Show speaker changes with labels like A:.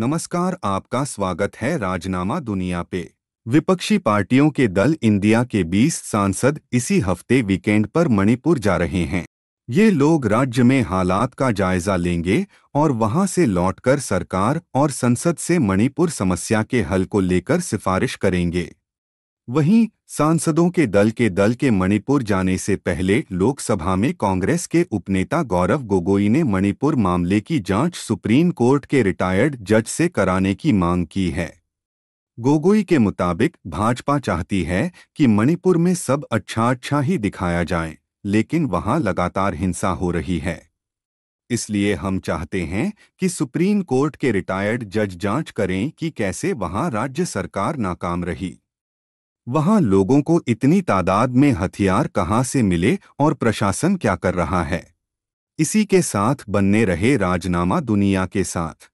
A: नमस्कार आपका स्वागत है राजनामा दुनिया पे विपक्षी पार्टियों के दल इंडिया के 20 सांसद इसी हफ्ते वीकेंड पर मणिपुर जा रहे हैं ये लोग राज्य में हालात का जायजा लेंगे और वहां से लौटकर सरकार और संसद से मणिपुर समस्या के हल को लेकर सिफारिश करेंगे वहीं सांसदों के दल के दल के मणिपुर जाने से पहले लोकसभा में कांग्रेस के उपनेता गौरव गोगोई ने मणिपुर मामले की जांच सुप्रीम कोर्ट के रिटायर्ड जज से कराने की मांग की है गोगोई के मुताबिक भाजपा चाहती है कि मणिपुर में सब अच्छा अच्छा ही दिखाया जाए लेकिन वहां लगातार हिंसा हो रही है इसलिए हम चाहते हैं कि सुप्रीम कोर्ट के रिटायर्ड जज जांच करें कि कैसे वहां राज्य सरकार नाकाम रही वहां लोगों को इतनी तादाद में हथियार कहां से मिले और प्रशासन क्या कर रहा है इसी के साथ बनने रहे राजनामा
B: दुनिया के साथ